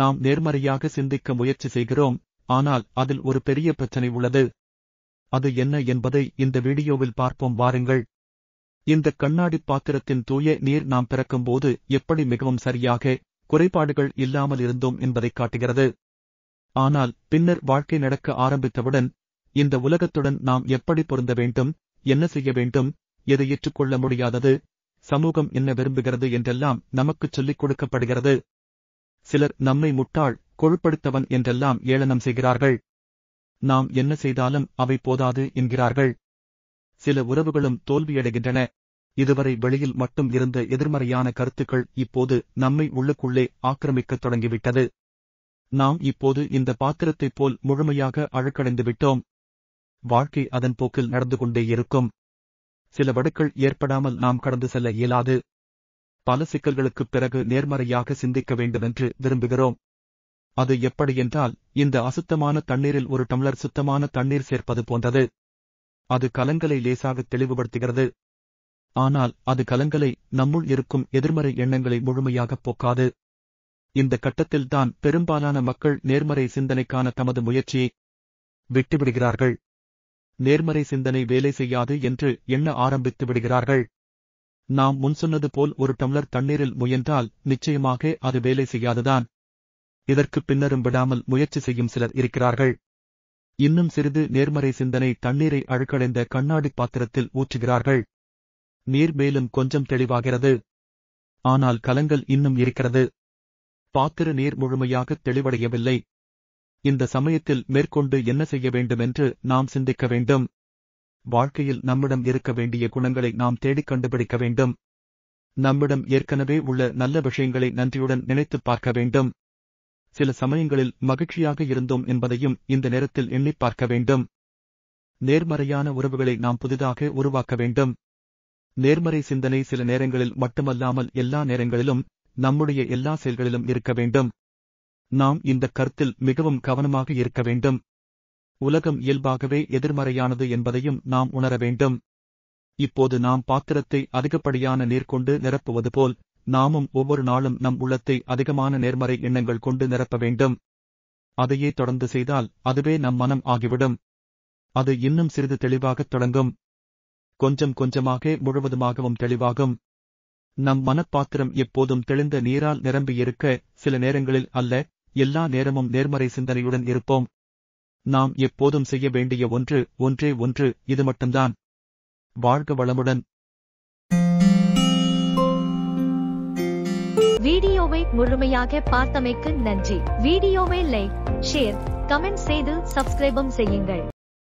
நாம் நேர்மறையாக சிந்திக்க முயற்சி செய்கிறோம் ஆனால் அதில் ஒரு பெரிய பிரச்சனை உள்ளது அது என்ன என்பதை இந்த வீடியோவில் பார்ப்போம் வாருங்கள் இந்த கண்ணாடி பாத்திரத்தின் தூய நீர் நாம் பிறக்கும்போது எப்படி மிகவும் சரியாக குறைபாடுகள் இல்லாமல் இருந்தோம் என்பதை காட்டுகிறது ஆனால் பின்னர் வாழ்க்கை நடக்க ஆரம்பித்தவுடன் இந்த உலகத்துடன் நாம் எப்படி பொருந்த வேண்டும் என்ன செய்ய வேண்டும் எதை ஏற்றுக்கொள்ள முடியாதது சமூகம் என்ன விரும்புகிறது என்றெல்லாம் நமக்குச் சொல்லிக் கொடுக்கப்படுகிறது சிலர் நம்மை முட்டாள் கொழுப்படுத்தவன் என்றெல்லாம் ஏளனம் செய்கிறார்கள் நாம் என்ன செய்தாலும் அவை போதாது என்கிறார்கள் சில உறவுகளும் தோல்வியடைகின்றன இதுவரை வெளியில் மட்டும் இருந்த எதிர்மறையான கருத்துக்கள் இப்போது நம்மை உள்ளுக்குள்ளே ஆக்கிரமிக்கத் தொடங்கிவிட்டது நாம் இப்போது இந்த பாத்திரத்தைப் போல் முழுமையாக அழுக்கடைந்து விட்டோம் வாழ்க்கை அதன் போக்கில் நடந்து கொண்டே இருக்கும் சில வடுக்கள் ஏற்படாமல் நாம் கடந்து செல்ல இயலாது பல சிக்கல்களுக்குப் பிறகு நேர்மறையாக சிந்திக்க வேண்டுமென்று விரும்புகிறோம் அது எப்படியென்றால் இந்த அசுத்தமான தண்ணீரில் ஒரு டம்ளர் சுத்தமான தண்ணீர் சேர்ப்பது போன்றது அது கலங்களை லேசாக தெளிவுபடுத்துகிறது ஆனால் அது கலங்களை நம்முள் இருக்கும் எதிர்மறை எண்ணங்களை முழுமையாக போக்காது இந்த கட்டத்தில்தான் பெரும்பாலான மக்கள் நேர்மறை சிந்தனைக்கான தமது முயற்சியை விட்டுவிடுகிறார்கள் நேர்மறை சிந்தனை வேலை செய்யாது என்று எண்ண ஆரம்பித்து விடுகிறார்கள் நாம் முன் சொன்னது போல் ஒரு டம்ளர் தண்ணீரில் முயன்றால் நிச்சயமாக அது வேலை செய்யாதுதான் இதற்கு பின்னரும் விடாமல் முயற்சி செய்யும் சிலர் இருக்கிறார்கள் இன்னும் சிறிது நேர்மறை சிந்தனை தண்ணீரை அழுக்கடைந்த கண்ணாடி பாத்திரத்தில் ஊற்றுகிறார்கள் நீர் மேலும் கொஞ்சம் தெளிவாகிறது ஆனால் கலங்கள் இன்னும் இருக்கிறது பாத்திர நீர் முழுமையாக தெளிவடையவில்லை இந்த சமயத்தில் மேற்கொண்டு என்ன செய்ய வேண்டுமென்று நாம் சிந்திக்க வேண்டும் வாழ்க்கையில் நம்மிடம் இருக்க வேண்டிய குணங்களை நாம் தேடிக் கண்டுபிடிக்க வேண்டும் நம்மிடம் ஏற்கனவே உள்ள நல்ல விஷயங்களை நன்றியுடன் நினைத்துப் பார்க்க வேண்டும் சில சமயங்களில் மகிழ்ச்சியாக இருந்தோம் என்பதையும் இந்த நேரத்தில் எண்ணிப் பார்க்க வேண்டும் நேர்மறையான உறவுகளை நாம் புதிதாக உருவாக்க வேண்டும் நேர்மறை சிந்தனை சில நேரங்களில் மட்டுமல்லாமல் எல்லா நேரங்களிலும் நம்முடைய எல்லா செயல்களிலும் இருக்க வேண்டும் நாம் இந்த கருத்தில் மிகவும் கவனமாக இருக்க வேண்டும் உலகம் இயல்பாகவே எதிர்மறையானது என்பதையும் நாம் உணர வேண்டும் இப்போது நாம் பாத்திரத்தை அதிகப்படியான நீர் கொண்டு நிரப்புவது போல் நாமும் ஒவ்வொரு நாளும் நம் உள்ளத்தை அதிகமான நேர்மறை எண்ணங்கள் கொண்டு நிரப்ப வேண்டும் அதையே தொடர்ந்து செய்தால் அதுவே நம் மனம் ஆகிவிடும் அது இன்னும் சிறிது தெளிவாகத் தொடங்கும் கொஞ்சம் கொஞ்சமாக முழுவதுமாகவும் தெளிவாகும் நம் மனப்பாத்திரம் எப்போதும் தெளிந்த நீரால் நிரம்பியிருக்க சில நேரங்களில் அல்ல எல்லா நேரமும் நேர்மறை சிந்தனையுடன் இருப்போம் நாம் எப்போதும் செய்ய வேண்டிய ஒன்று ஒன்றே ஒன்று இது மட்டும்தான் வாழ்க வளமுடன் வீடியோவை முழுமையாக பார்த்தமைக்கு நன்றி வீடியோவை லைக் ஷேர் கமெண்ட் செய்து சப்ஸ்கிரைபும் செய்யுங்கள்